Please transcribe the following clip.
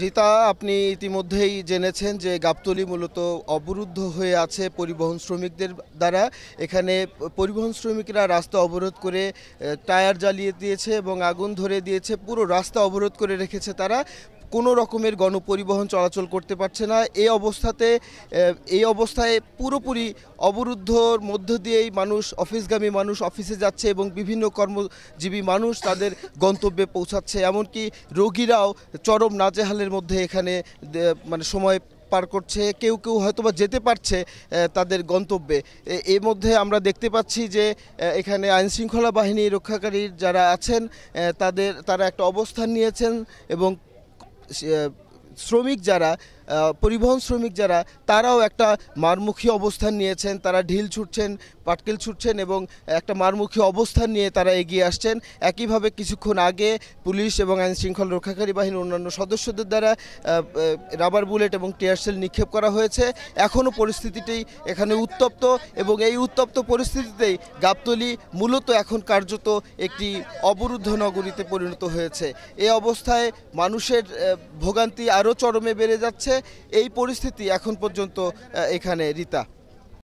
রীতা আপনি ইতিমধ্যেই জেনেছেন যে গাবতলি মূলত অবরুদ্ধ হয়ে আছে পরিবহন শ্রমিকদের দ্বারা এখানে পরিবহন শ্রমিকরা রাস্তা অবরোধ করে টায়ার জ্বালিয়ে দিয়েছে এবং আগুন ধরে দিয়েছে পুরো রাস্তা অবরোধ করে রেখেছে তারা কোনো রকমের গণপরিবহন চলাচল করতে পারছে না এই অবস্থাতে এই অবস্থায় পুরোপুরি অবরুদ্ধর মধ্য দিয়েই মানুষ অফিসগামী মানুষ অফিসে যাচ্ছে এবং বিভিন্ন কর্মজীবী মানুষ তাদের গন্তব্যে পৌঁছাচ্ছে এমনকি রোগীরাও চরম নাজেহালের মধ্যে এখানে মানে সময় পার করছে কেউ কেউ হয়তোবা যেতে পারছে তাদের গন্তব্যে এর মধ্যে আমরা দেখতে পাচ্ছি যে এখানে আইনশৃঙ্খলা বাহিনী রক্ষাকারীর যারা আছেন তাদের তারা একটা অবস্থান নিয়েছেন এবং শ্রমিক যারা পরিবহন শ্রমিক যারা তারাও একটা মারমুখী অবস্থান নিয়েছেন তারা ঢিল ছুটছেন পাটকেল ছুটছেন এবং একটা মারমুখী অবস্থান নিয়ে তারা এগিয়ে আসছেন একইভাবে কিছুক্ষণ আগে পুলিশ এবং আইন শৃঙ্খলা রক্ষাকারী বাহিনীর অন্যান্য সদস্যদের দ্বারা রাবার বুলেট এবং টিয়ারসেল নিক্ষেপ করা হয়েছে এখনও পরিস্থিতিটি এখানে উত্তপ্ত এবং এই উত্তপ্ত পরিস্থিতিতেই গাবতলি মূলত এখন কার্যত একটি অবরুদ্ধ নগরীতে পরিণত হয়েছে এ অবস্থায় মানুষের ভোগান্তি আরও চরমে বেড়ে যাচ্ছে এই পরিস্থিতি এখন পর্যন্ত এখানে রিতা